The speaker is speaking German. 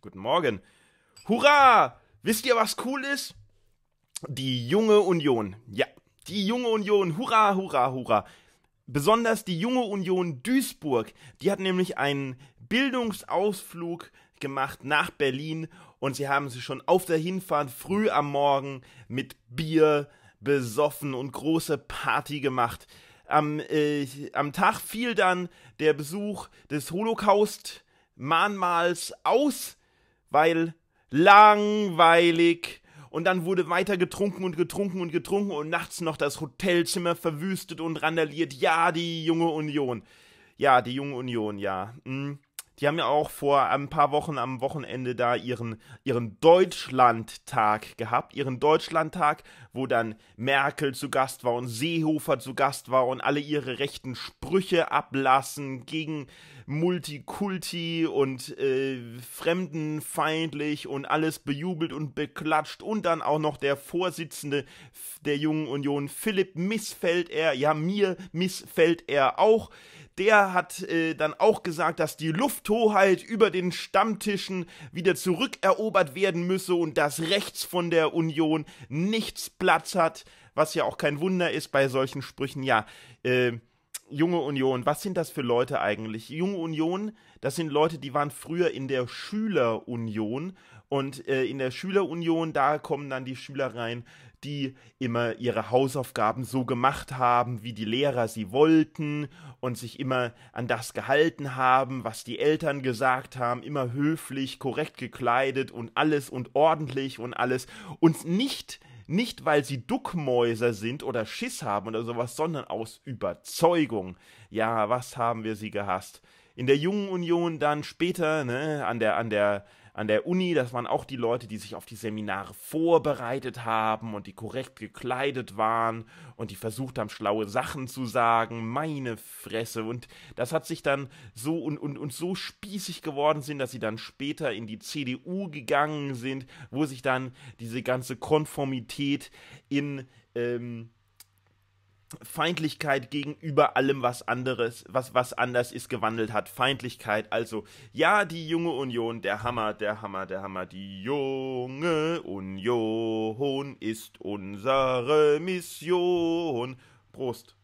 Guten Morgen. Hurra! Wisst ihr, was cool ist? Die junge Union. Ja, die junge Union. Hurra, hurra, hurra. Besonders die junge Union Duisburg. Die hat nämlich einen Bildungsausflug gemacht nach Berlin und sie haben sich schon auf der Hinfahrt früh am Morgen mit Bier besoffen und große Party gemacht. Am, äh, am Tag fiel dann der Besuch des Holocaust-Mahnmals aus weil langweilig. Und dann wurde weiter getrunken und getrunken und getrunken und nachts noch das Hotelzimmer verwüstet und randaliert. Ja, die junge Union. Ja, die junge Union, ja. Hm. Die haben ja auch vor ein paar Wochen am Wochenende da ihren, ihren Deutschlandtag gehabt. Ihren Deutschlandtag, wo dann Merkel zu Gast war und Seehofer zu Gast war und alle ihre rechten Sprüche ablassen gegen Multikulti und äh, fremdenfeindlich und alles bejubelt und beklatscht und dann auch noch der Vorsitzende der Jungen Union, Philipp, missfällt er, ja mir missfällt er auch der hat äh, dann auch gesagt, dass die Lufthoheit über den Stammtischen wieder zurückerobert werden müsse und dass rechts von der Union nichts Platz hat, was ja auch kein Wunder ist bei solchen Sprüchen. Ja, äh, junge Union, was sind das für Leute eigentlich? Junge Union, das sind Leute, die waren früher in der Schülerunion und äh, in der Schülerunion, da kommen dann die Schüler rein, die immer ihre Hausaufgaben so gemacht haben, wie die Lehrer sie wollten und sich immer an das gehalten haben, was die Eltern gesagt haben, immer höflich, korrekt gekleidet und alles und ordentlich und alles und nicht nicht, weil sie Duckmäuser sind oder Schiss haben oder sowas, sondern aus Überzeugung. Ja, was haben wir sie gehasst? In der Jungen Union dann später, ne, an der, an der, an der Uni, das waren auch die Leute, die sich auf die Seminare vorbereitet haben und die korrekt gekleidet waren und die versucht haben, schlaue Sachen zu sagen. Meine Fresse. Und das hat sich dann so und, und, und so spießig geworden sind, dass sie dann später in die CDU gegangen sind, wo sich dann diese ganze Konformität in ähm, Feindlichkeit gegenüber allem, was anderes, was, was anders ist, gewandelt hat. Feindlichkeit, also ja, die junge Union, der Hammer, der Hammer, der Hammer, die junge Union ist unsere Mission. Prost.